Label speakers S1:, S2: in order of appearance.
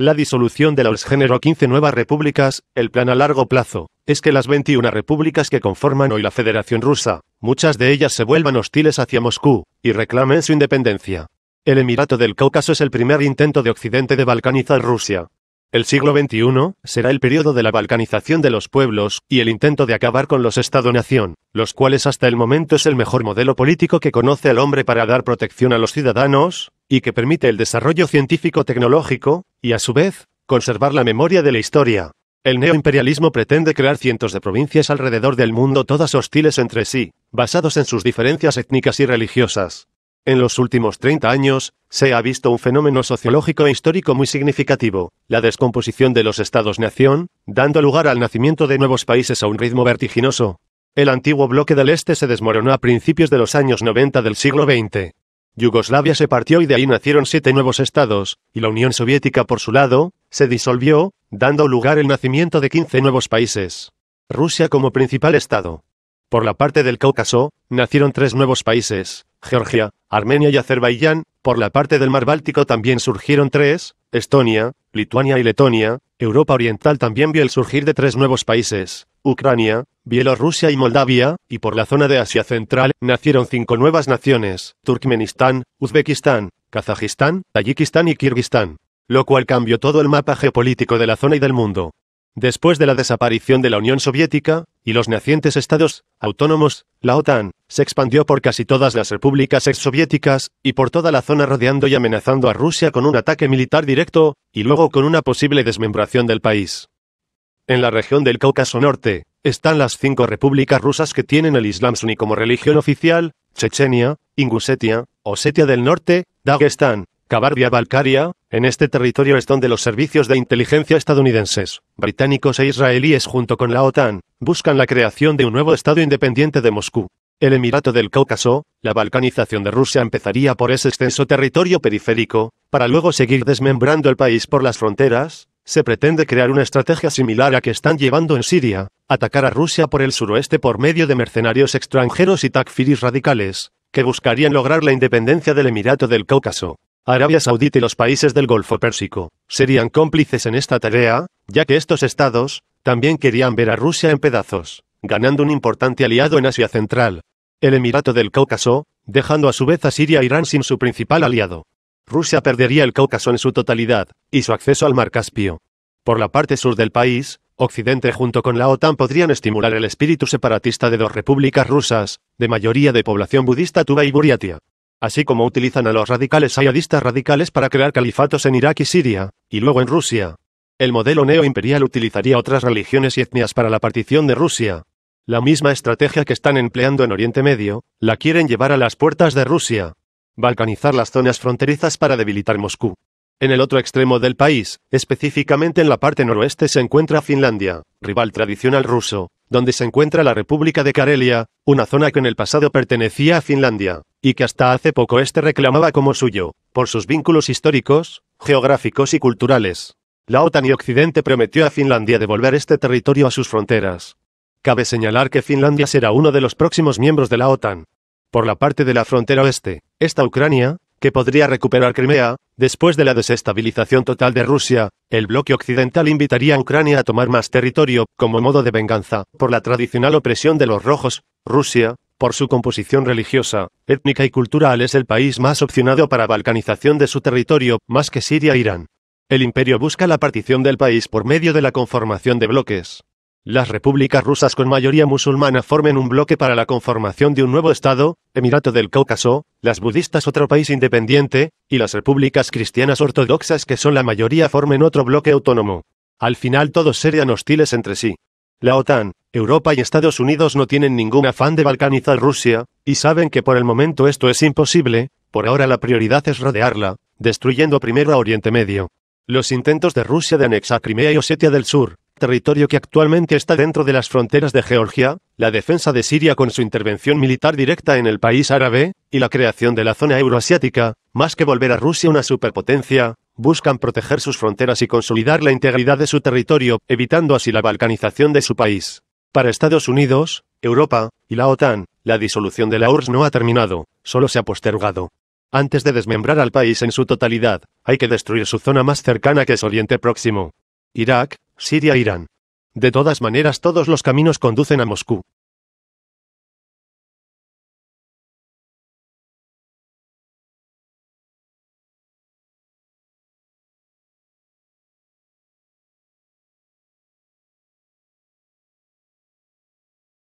S1: La disolución de los género 15 nuevas repúblicas, el plan a largo plazo, es que las 21 repúblicas que conforman hoy la Federación Rusa, muchas de ellas se vuelvan hostiles hacia Moscú, y reclamen su independencia. El Emirato del Cáucaso es el primer intento de Occidente de balcanizar Rusia. El siglo XXI será el periodo de la balcanización de los pueblos y el intento de acabar con los Estado-nación, los cuales hasta el momento es el mejor modelo político que conoce el hombre para dar protección a los ciudadanos, y que permite el desarrollo científico-tecnológico, y a su vez, conservar la memoria de la historia. El neoimperialismo pretende crear cientos de provincias alrededor del mundo todas hostiles entre sí, basados en sus diferencias étnicas y religiosas. En los últimos 30 años, se ha visto un fenómeno sociológico e histórico muy significativo, la descomposición de los estados-nación, dando lugar al nacimiento de nuevos países a un ritmo vertiginoso. El antiguo bloque del Este se desmoronó a principios de los años 90 del siglo XX, Yugoslavia se partió y de ahí nacieron siete nuevos estados, y la Unión Soviética por su lado, se disolvió, dando lugar el nacimiento de quince nuevos países. Rusia como principal estado. Por la parte del Cáucaso, nacieron tres nuevos países, Georgia, Armenia y Azerbaiyán, por la parte del Mar Báltico también surgieron tres, Estonia, Lituania y Letonia, Europa Oriental también vio el surgir de tres nuevos países, Ucrania, Bielorrusia y Moldavia, y por la zona de Asia Central, nacieron cinco nuevas naciones, Turkmenistán, Uzbekistán, Kazajistán, Tayikistán y Kirguistán, lo cual cambió todo el mapa geopolítico de la zona y del mundo. Después de la desaparición de la Unión Soviética, y los nacientes estados autónomos, la OTAN, se expandió por casi todas las repúblicas exsoviéticas, y por toda la zona rodeando y amenazando a Rusia con un ataque militar directo, y luego con una posible desmembración del país. En la región del Cáucaso Norte, están las cinco repúblicas rusas que tienen el Islam suní como religión oficial, Chechenia, Ingusetia, Osetia del Norte, Dagestán, Kabardia-Balkaria, en este territorio es donde los servicios de inteligencia estadounidenses, británicos e israelíes junto con la OTAN, buscan la creación de un nuevo Estado independiente de Moscú. El Emirato del Cáucaso, la balcanización de Rusia empezaría por ese extenso territorio periférico, para luego seguir desmembrando el país por las fronteras, se pretende crear una estrategia similar a que están llevando en Siria, atacar a Rusia por el suroeste por medio de mercenarios extranjeros y takfiris radicales, que buscarían lograr la independencia del Emirato del Cáucaso. Arabia Saudita y los países del Golfo Pérsico serían cómplices en esta tarea, ya que estos estados también querían ver a Rusia en pedazos, ganando un importante aliado en Asia Central, el Emirato del Cáucaso, dejando a su vez a Siria e Irán sin su principal aliado. Rusia perdería el Cáucaso en su totalidad, y su acceso al mar Caspio. Por la parte sur del país, Occidente junto con la OTAN podrían estimular el espíritu separatista de dos repúblicas rusas, de mayoría de población budista Tuba y Buriatia. Así como utilizan a los radicales sayadistas radicales para crear califatos en Irak y Siria, y luego en Rusia. El modelo neoimperial utilizaría otras religiones y etnias para la partición de Rusia. La misma estrategia que están empleando en Oriente Medio, la quieren llevar a las puertas de Rusia balcanizar las zonas fronterizas para debilitar Moscú. En el otro extremo del país, específicamente en la parte noroeste, se encuentra Finlandia, rival tradicional ruso, donde se encuentra la República de Karelia, una zona que en el pasado pertenecía a Finlandia, y que hasta hace poco este reclamaba como suyo, por sus vínculos históricos, geográficos y culturales. La OTAN y Occidente prometió a Finlandia devolver este territorio a sus fronteras. Cabe señalar que Finlandia será uno de los próximos miembros de la OTAN. Por la parte de la frontera oeste, esta Ucrania, que podría recuperar Crimea, después de la desestabilización total de Rusia, el bloque occidental invitaría a Ucrania a tomar más territorio, como modo de venganza, por la tradicional opresión de los rojos, Rusia, por su composición religiosa, étnica y cultural es el país más opcionado para balcanización de su territorio, más que Siria e Irán. El imperio busca la partición del país por medio de la conformación de bloques. Las repúblicas rusas con mayoría musulmana formen un bloque para la conformación de un nuevo Estado, Emirato del Cáucaso, las budistas otro país independiente, y las repúblicas cristianas ortodoxas que son la mayoría formen otro bloque autónomo. Al final todos serían hostiles entre sí. La OTAN, Europa y Estados Unidos no tienen ningún afán de balcanizar Rusia, y saben que por el momento esto es imposible, por ahora la prioridad es rodearla, destruyendo primero a Oriente Medio. Los intentos de Rusia de anexar Crimea y Osetia del Sur, territorio que actualmente está dentro de las fronteras de Georgia, la defensa de Siria con su intervención militar directa en el país árabe, y la creación de la zona euroasiática, más que volver a Rusia una superpotencia, buscan proteger sus fronteras y consolidar la integridad de su territorio, evitando así la balcanización de su país. Para Estados Unidos, Europa, y la OTAN, la disolución de la URSS no ha terminado, solo se ha postergado. Antes de desmembrar al país en su totalidad, hay que destruir su zona más cercana que es Oriente Próximo. Irak, Siria Irán. De todas maneras todos los caminos conducen a Moscú.